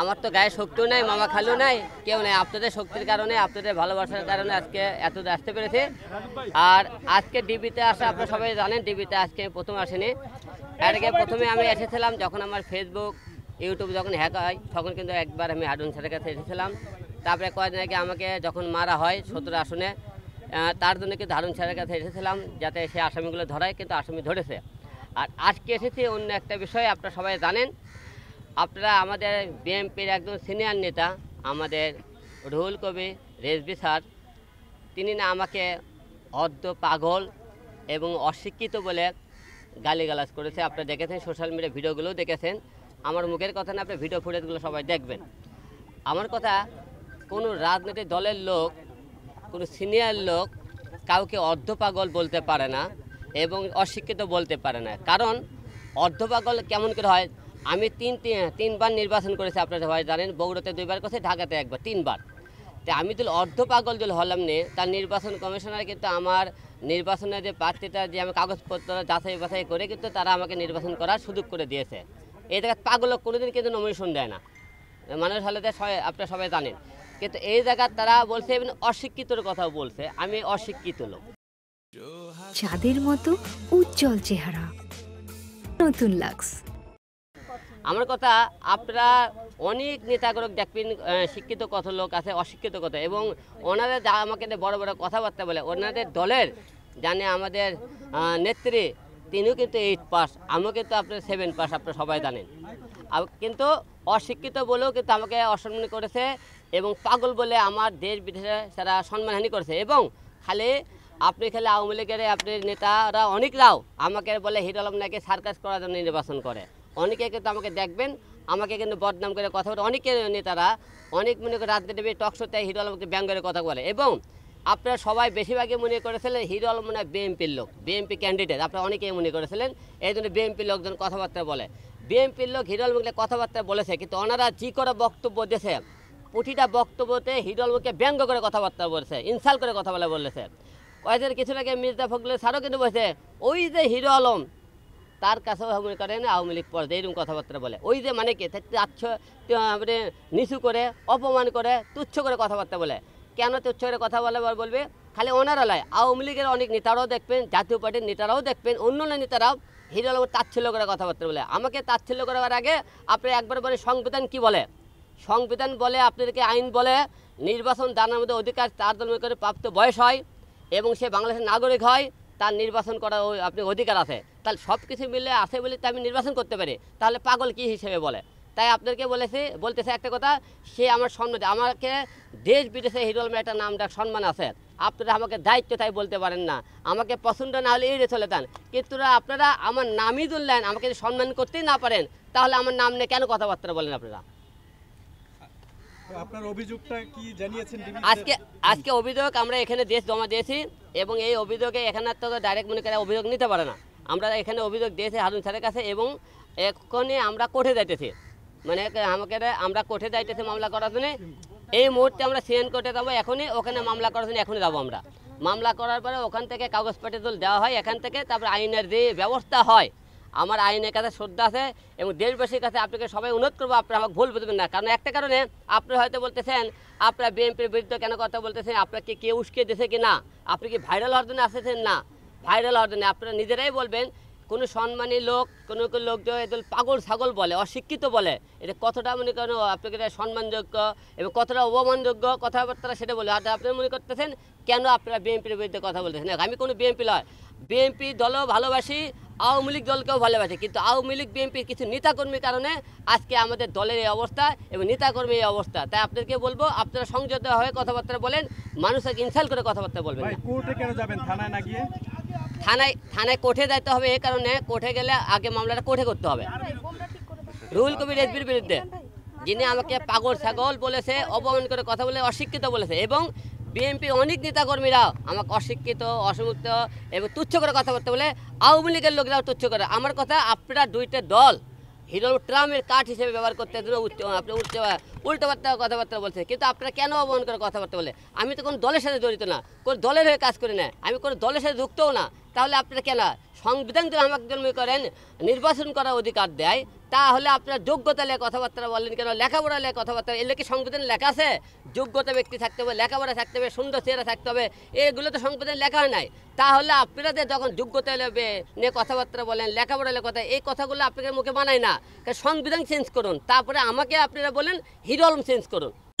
আমার তো গায়ে শক্তিও নাই মামা খালু নাই কেউ নাই আপনাদের শক্তির কারণে আপনাদের ভালোবাসার কারণে আজকে এত আসতে পেরেছে আর আজকে ডিবিতে আসা আপনারা সবাই জানেন ডিবিতে আজকে প্রথম আসেনি এর আগে প্রথমে আমি এসেছিলাম যখন আমার ফেসবুক ইউটিউব যখন হ্যাক হয় তখন কিন্তু একবার আমি হারুন স্যারের কাছে এসেছিলাম তারপরে কয়েকদিন আগে আমাকে যখন মারা হয় সতেরো আসনে তার জন্য কিন্তু হারুন স্যারের কাছে এসেছিলাম যাতে সে আসামিগুলো ধরায় কিন্তু আসামি ধরেছে আর আজকে এসেছি অন্য একটা বিষয়ে আপনারা সবাই জানেন আপনারা আমাদের বিএমপির একজন সিনিয়র নেতা আমাদের রুহুল কবি রেজবি স্যার তিনি না আমাকে অর্ধ পাগল এবং অশিক্ষিত বলে গালিগালাজ করেছে আপনারা দেখেছেন সোশ্যাল মিডিয়া ভিডিওগুলোও দেখেছেন আমার মুখের কথা না আপনি ভিডিও ফুটেজগুলো সবাই দেখবেন আমার কথা কোনো রাজনৈতিক দলের লোক কোনো সিনিয়র লোক কাউকে অর্ধ পাগল বলতে পারে না এবং অশিক্ষিত বলতে পারে না কারণ অর্ধ পাগল কেমন করে হয় আমি তিন তিনবার নির্বাচন করেছি আপনারা সবাই জানেন বগুড়াতে দুইবার করেছে ঢাকাতে একবার তিনবার তো আমি তো অর্ধ পাগল যদি হলাম নে তার নির্বাচন কমিশনার কিন্তু আমার নির্বাচনের যে প্রার্থীটা যে আমি কাগজপত্র যাচাই বাছাই করে কিন্তু তারা আমাকে নির্বাচন করার সুযোগ করে দিয়েছে এই জায়গায় পাগল কোনোদিন কিন্তু নমিনেশন দেয় না মানুষ হলে আপনারা সবাই জানেন কিন্তু এই জায়গা তারা বলছে অশিক্ষিতর কথাও বলছে আমি অশিক্ষিত লোক চাঁদের মতো উজ্জ্বল চেহারা নতুন লাক্স আমার কথা আপনারা অনেক নেতাগুলো দেখবেন শিক্ষিত কত লোক আছে অশিক্ষিত কথা এবং ওনারা যা আমাকে বড় বড় কথাবার্তা বলে ওনাদের দলের জানে আমাদের নেত্রী তিনিও কিন্তু এইট পাস আমিও কিন্তু আপনার সেভেন পাস আপনার সবাই জানেন কিন্তু অশিক্ষিত বলেও কিন্তু আমাকে অসম্মান করেছে এবং পাগল বলে আমার দেশ বিদেশে তারা সম্মানহানি করেছে এবং খালি আপনি খেলে আওয়ামী লীগের আপনি নেতারা অনেক রাও আমাকে বলে হিরো নাকি সার্কাস করার জন্য নির্বাচন করে অনেকে কিন্তু আমাকে দেখবেন আমাকে কিন্তু বদনাম করে কথা বলে অনেকে নেতারা অনেক মনে করে টক টকশোতে হিরো আলমকে ব্যাঙ্গ করে কথা বলে এবং আপনারা সবাই বেশিরভাগই মনে করেছিলেন হিরো আলম মনে হয় বিএমপির লোক বিএমপি ক্যান্ডিডেট আপনারা অনেকেই মনে করেছিলেন এই জন্য বিএমপির লোকজন কথাবার্তা বলে বিএমপির লোক হিরো আলমকে কথাবার্তা বলেছে কিন্তু ওনারা যে করে বক্তব্য দিয়েছে প্রতিটা বক্তব্যতে হিরো আলমকে ব্যঙ্গ করে কথাবার্তা বলেছে ইনসাল করে কথা বলে বলেছে কয়েকদিন কিছু লাগে মির্জা ফখরুল স্যারও কিন্তু বলেছে ওই যে হিরো আলম তার কাছেও হাগুড়ি করে না আওয়ামী লীগ পর্যায়ে এরকম কথাবার্তা বলে ওই যে মানে কে তাচ্ছ মানে নিচু করে অপমান করে তুচ্ছ করে কথাবার্তা বলে কেন তুচ্ছ করে কথা বলে বলবে খালি ওনারা নয় আওয়ামী লীগের অনেক নেতারাও দেখবেন জাতীয় পার্টির নেতারাও দেখবেন অন্য অন্য নেতারাও হিরো তাচ্ছিল্য করে কথাবার্তা বলে আমাকে তাচ্ছিল্য করার আগে আপনি একবার বলে সংবিধান কি বলে সংবিধান বলে আপনাদেরকে আইন বলে নির্বাচন দানের মধ্যে অধিকার তার দল করে প্রাপ্ত বয়স হয় এবং সে বাংলাদেশের নাগরিক হয় তার নির্বাচন করার ওই আপনি অধিকার আছে তাহলে সব কিছু মিলে আছে বলে তো আমি নির্বাচন করতে পারি তাহলে পাগল কি হিসেবে বলে তাই আপনাকে বলেছি বলতেছে একটা কথা সে আমার সম্মান আমাকে দেশ বিদেশে হিরোল একটা নাম ডাক সম্মান আছে আপনারা আমাকে দায়িত্ব তাই বলতে পারেন না আমাকে পছন্দ না হলে এড়ে চলে দেন কিন্তু আপনারা আমার নামই তুললেন আমাকে যদি সম্মান করতেই না পারেন তাহলে আমার নাম নিয়ে কেন কথাবার্তা বলেন আপনারা আপনার অভিযোগটা কি জানিয়েছেন আজকে আজকে অভিযোগ আমরা এখানে দেশ জমা দিয়েছি এবং এই অভিযোগে এখানে তো ডাইরেক্ট মনে করে অভিযোগ নিতে পারে না আমরা এখানে অভিযোগ দিয়েছি হারুন স্যারের কাছে এবং এখনই আমরা কোর্টে যাইতেছি মানে আমাকে আমরা কোর্টে যাইতেছি মামলা করার জন্য এই মুহূর্তে আমরা সিএন কোর্টে যাবো এখনই ওখানে মামলা করার জন্য এখনই যাবো আমরা মামলা করার পরে ওখান থেকে কাগজপত্র দেওয়া হয় এখান থেকে তারপরে আইনের যে ব্যবস্থা হয় আমার আইনের কাছে শ্রদ্ধা আছে এবং দেশবাসীর কাছে আপনাকে সবাই অনুরোধ করবো আপনারা আমাকে ভুল বুঝবেন না কারণ একটা কারণে আপনি হয়তো বলতেছেন আপনারা বিএনপির বিরুদ্ধে কেন কথা বলতেছেন আপনাকে কে উস্কে দিয়েছে কি না আপনি কি ভাইরাল হওয়ার জন্য আসেছেন না ভাইরাল হওয়ার জন্য আপনারা নিজেরাই বলবেন কোনো সম্মানী লোক কোনো কোনো লোক এদের পাগল ছাগল বলে অশিক্ষিত বলে এটা কতটা মনে করেন আপনাকে এটা সম্মানযোগ্য এবং কতটা অবমানযোগ্য কথাবার্তা সেটা বলে আর আপনি মনে করতেছেন কেন আপনারা বিএনপির বিরুদ্ধে কথা বলতেছেন আমি কোনো বিএনপি নয় বিএনপি দলও ভালোবাসি আওয়ামী লীগ দলকেও ভালোবাসে কিন্তু আওয়ামী লীগ বিএনপির কিছু নেতাকর্মীর কারণে আজকে আমাদের দলের এই অবস্থা এবং নেতাকর্মীর এই অবস্থা তাই আপনাদেরকে বলবো আপনারা সংযত হয়ে কথাবার্তা বলেন মানুষকে ইনসাল করে কথাবার্তা বলবেন থানায় থানায় কোর্টে যাইতে হবে এই কারণে কোর্টে গেলে আগে মামলাটা কোর্টে করতে হবে রুহুল কবির এসবির বিরুদ্ধে যিনি আমাকে পাগল ছাগল বলেছে অপমান করে কথা বলে অশিক্ষিত বলেছে এবং বিএনপি অনেক নেতাকর্মীরা আমাকে অশিক্ষিত অসমুক্ত এবং তুচ্ছ করে কথা বলতে বলে আওয়ামী লীগের লোকরাও তুচ্ছ করে আমার কথা আপনারা দুইটা দল হিরো ট্রামের কাঠ হিসেবে ব্যবহার করতে আপনি উল্টে উল্টোবার্তা কথাবার্তা বলছে কিন্তু আপনারা কেন অবহন করে কথাবার্তা বলে আমি তো কোনো দলের সাথে জড়িত না কোনো দলের হয়ে কাজ করি না আমি কোনো দলের সাথে যুক্তও না তাহলে আপনারা কেন সংবিধান যদি আমাকে মনে করেন নির্বাচন করার অধিকার দেয় তাহলে আপনার যোগ্যতা নিয়ে কথাবার্তা বলেন কেন লেখাপড়া নিয়ে কথাবার্তা এলে কি সংবিধান লেখা আছে যোগ্যতা ব্যক্তি থাকতে হবে লেখাপড়া থাকতে হবে সুন্দর চেহারা থাকতে হবে এগুলো তো সংবিধানে লেখা হয় নাই তাহলে আপনারা যখন যোগ্যতা নিয়ে কথাবার্তা বলেন লেখাপড়া লেখা কথা এই কথাগুলো আপনাদের মুখে মানায় না সংবিধান চেঞ্জ করুন তারপরে আমাকে আপনারা বলেন হিরো চেঞ্জ করুন